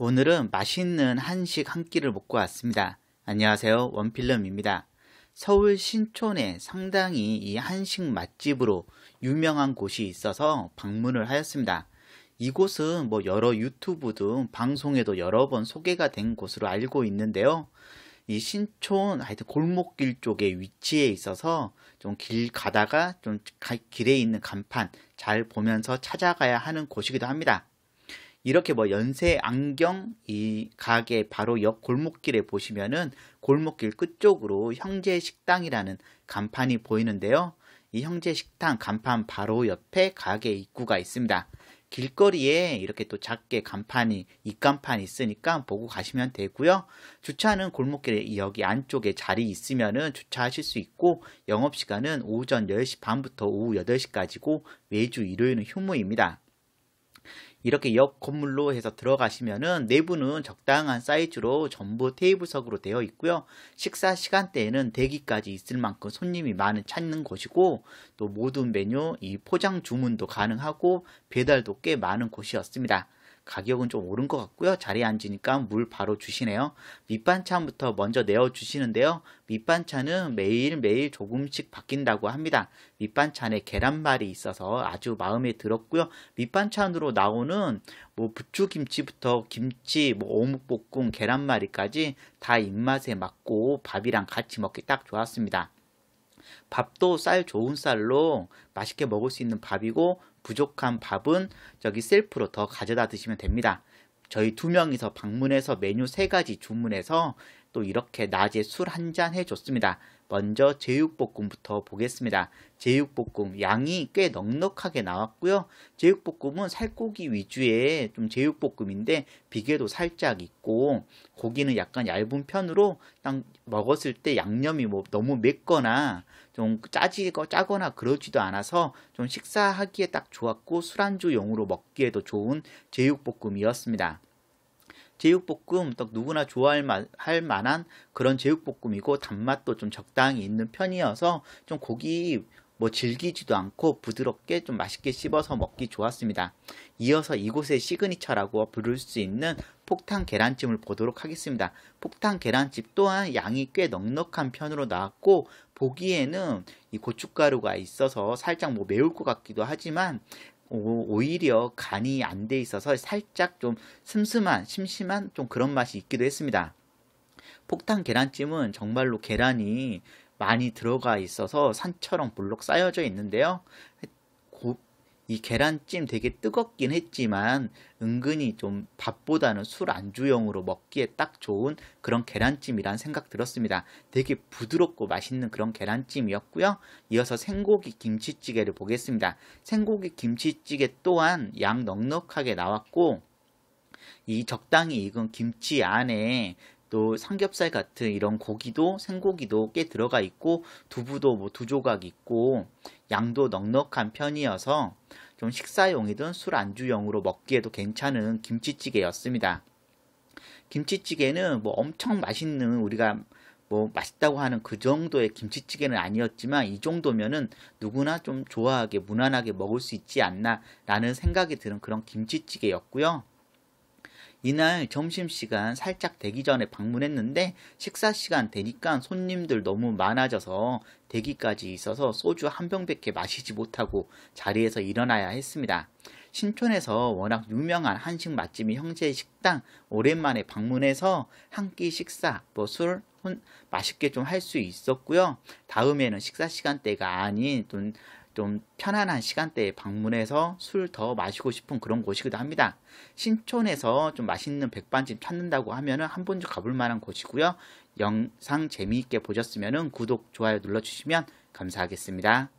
오늘은 맛있는 한식 한 끼를 먹고 왔습니다. 안녕하세요. 원필름입니다. 서울 신촌에 상당히 이 한식 맛집으로 유명한 곳이 있어서 방문을 하였습니다. 이곳은 뭐 여러 유튜브 등 방송에도 여러 번 소개가 된 곳으로 알고 있는데요. 이 신촌 하여튼 골목길 쪽에 위치해 있어서 좀 길 가다가 좀 길에 있는 간판 잘 보면서 찾아가야 하는 곳이기도 합니다. 이렇게 뭐 연세 안경 이 가게 바로 옆 골목길에 보시면은 골목길 끝쪽으로 형제 식당이라는 간판이 보이는데요. 이 형제 식당 간판 바로 옆에 가게 입구가 있습니다. 길거리에 이렇게 또 작게 간판이 입간판이 있으니까 보고 가시면 되고요. 주차는 골목길 에 여기 안쪽에 자리 있으면은 주차하실 수 있고 영업 시간은 오전 10시 반부터 오후 8시까지고 매주 일요일은 휴무입니다. 이렇게 옆 건물로 해서 들어가시면은 내부는 적당한 사이즈로 전부 테이블석으로 되어 있고요. 식사 시간대에는 대기까지 있을 만큼 손님이 많은 찾는 곳이고 또 모든 메뉴 이 포장 주문도 가능하고 배달도 꽤 많은 곳이었습니다. 가격은 좀 오른 것 같고요. 자리에 앉으니까 물 바로 주시네요. 밑반찬부터 먼저 내어주시는데요. 밑반찬은 매일매일 조금씩 바뀐다고 합니다. 밑반찬에 계란말이 있어서 아주 마음에 들었고요. 밑반찬으로 나오는 뭐 부추김치부터 김치, 뭐 어묵볶음, 계란말이까지 다 입맛에 맞고 밥이랑 같이 먹기 딱 좋았습니다. 밥도 쌀 좋은 쌀로 맛있게 먹을 수 있는 밥이고 부족한 밥은 저기 셀프로 더 가져다 드시면 됩니다. 저희 두 명이서 방문해서 메뉴 세 가지 주문해서 또 이렇게 낮에 술 한잔 해줬습니다. 먼저 제육볶음부터 보겠습니다. 제육볶음 양이 꽤 넉넉하게 나왔고요. 제육볶음은 살코기 위주의 좀 제육볶음인데 비계도 살짝 있고 고기는 약간 얇은 편으로 딱 먹었을 때 양념이 뭐 너무 맵거나 좀 짜지거 짜거나 그러지도 않아서 좀 식사하기에 딱 좋았고 술안주용으로 먹기에도 좋은 제육볶음이었습니다. 제육볶음 떡 누구나 좋아할 만, 할 만한 그런 제육볶음이고 단맛도 좀 적당히 있는 편이어서 좀 고기 뭐 질기지도 않고 부드럽게 좀 맛있게 씹어서 먹기 좋았습니다. 이어서 이곳의 시그니처라고 부를 수 있는 폭탄 계란찜을 보도록 하겠습니다. 폭탄 계란찜 또한 양이 꽤 넉넉한 편으로 나왔고 보기에는 이 고춧가루가 있어서 살짝 뭐 매울 것 같기도 하지만 오히려 간이 안 돼 있어서 살짝 좀 슴슴한 심심한 좀 그런 맛이 있기도 했습니다. 폭탄 계란찜은 정말로 계란이 많이 들어가 있어서 산처럼 볼록 쌓여져 있는데요. 이 계란찜 되게 뜨겁긴 했지만 은근히 좀 밥보다는 술 안주용으로 먹기에 딱 좋은 그런 계란찜이란 생각 들었습니다. 되게 부드럽고 맛있는 그런 계란찜이었고요. 이어서 생고기 김치찌개를 보겠습니다. 생고기 김치찌개 또한 양 넉넉하게 나왔고 이 적당히 익은 김치 안에 또 삼겹살 같은 이런 고기도 생고기도 꽤 들어가 있고 두부도 뭐 두 조각 있고 양도 넉넉한 편이어서 좀 식사용이든 술 안주용으로 먹기에도 괜찮은 김치찌개였습니다. 김치찌개는 뭐 엄청 맛있는 우리가 뭐 맛있다고 하는 그 정도의 김치찌개는 아니었지만 이 정도면은 누구나 좀 좋아하게 무난하게 먹을 수 있지 않나라는 생각이 드는 그런 김치찌개였고요. 이날 점심시간 살짝 되기 전에 방문했는데 식사시간 되니까 손님들 너무 많아져서 대기까지 있어서 소주 한 병밖에 마시지 못하고 자리에서 일어나야 했습니다. 신촌에서 워낙 유명한 한식 맛집인 형제의 식당 오랜만에 방문해서 한 끼 식사 뭐술 맛있게 좀 할 수 있었고요. 다음에는 식사 시간대가 아닌 좀좀 편안한 시간대에 방문해서 술 더 마시고 싶은 그런 곳이기도 합니다. 신촌에서 좀 맛있는 백반집 찾는다고 하면한 번쯤 가볼 만한 곳이고요. 영상 재미있게 보셨으면 구독, 좋아요 눌러주시면 감사하겠습니다.